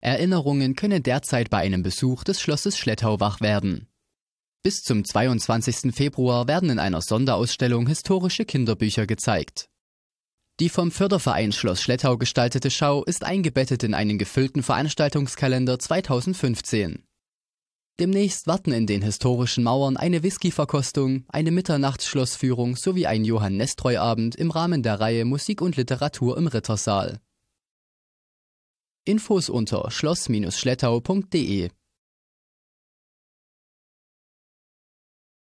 Erinnerungen können derzeit bei einem Besuch des Schlosses Schlettau wach werden. Bis zum 22. Februar werden in einer Sonderausstellung historische Kinderbücher gezeigt. Die vom Förderverein Schloss Schlettau gestaltete Schau ist eingebettet in einen gefüllten Veranstaltungskalender 2015. Demnächst warten in den historischen Mauern eine Whiskyverkostung, eine Mitternachtsschlossführung sowie ein Johann Nestreu Abend im Rahmen der Reihe Musik und Literatur im Rittersaal. Infos unter schloss-schlettau.de